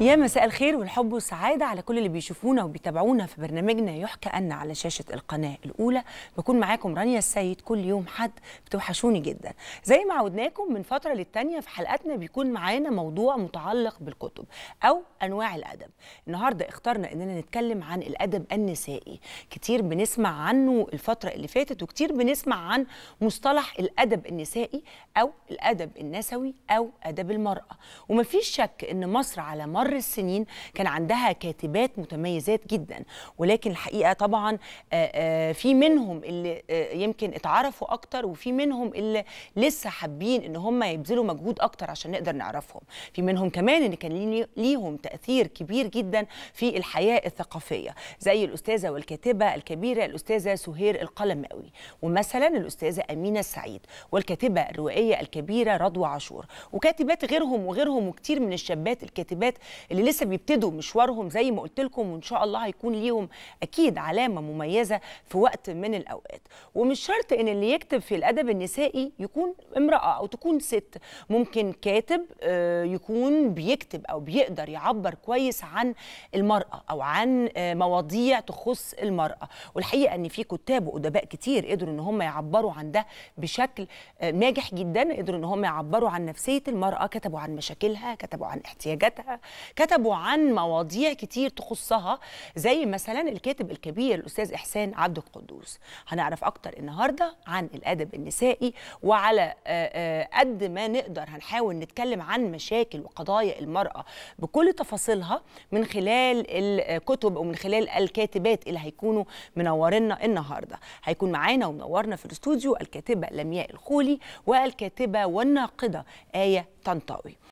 يا مساء الخير والحب والسعادة على كل اللي بيشوفونا وبيتابعونا في برنامجنا يحكى أن على شاشة القناة الأولى بكون معاكم رانيا السيد كل يوم حد بتوحشوني جدا زي ما عودناكم من فترة للتانية في حلقاتنا بيكون معانا موضوع متعلق بالكتب أو أنواع الأدب النهاردة اخترنا أننا نتكلم عن الأدب النسائي كتير بنسمع عنه الفترة اللي فاتت وكتير بنسمع عن مصطلح الأدب النسائي أو الأدب النسوي أو أدب المرأة ومفيش شك أن مصر على مر مر السنين كان عندها كاتبات متميزات جدا ولكن الحقيقه طبعا آه، آه، في منهم اللي آه، يمكن اتعرفوا اكتر وفي منهم اللي لسه حابين ان هم يبذلوا مجهود اكتر عشان نقدر نعرفهم في منهم كمان ان كان ليهم تاثير كبير جدا في الحياه الثقافيه زي الاستاذه والكاتبه الكبيره الاستاذه سهير القلماوي ومثلا الاستاذه امينه السعيد والكاتبه الروائيه الكبيره رضوى عاشور وكاتبات غيرهم وغيرهم وكتير من الشابات الكاتبات اللي لسه بيبتدوا مشوارهم زي ما قلت لكم وان شاء الله هيكون ليهم اكيد علامه مميزه في وقت من الاوقات ومش شرط ان اللي يكتب في الادب النسائي يكون امراه او تكون ست ممكن كاتب آه، يكون بيكتب او بيقدر يعبر كويس عن المراه او عن آه، مواضيع تخص المراه والحقيقه ان في كتاب وادباء كتير قدروا ان هم يعبروا عن ده بشكل آه، ناجح جدا قدروا ان هم يعبروا عن نفسيه المراه كتبوا عن مشاكلها كتبوا عن احتياجاتها كتبوا عن مواضيع كتير تخصها زي مثلا الكاتب الكبير الاستاذ احسان عبد القدوس هنعرف اكتر النهارده عن الادب النسائي وعلى قد ما نقدر هنحاول نتكلم عن مشاكل وقضايا المراه بكل تفاصيلها من خلال الكتب ومن خلال الكاتبات اللي هيكونوا منورنا النهارده هيكون معانا ومنورنا في الاستوديو الكاتبه لمياء الخولي والكاتبه والناقده ايه طنطاوي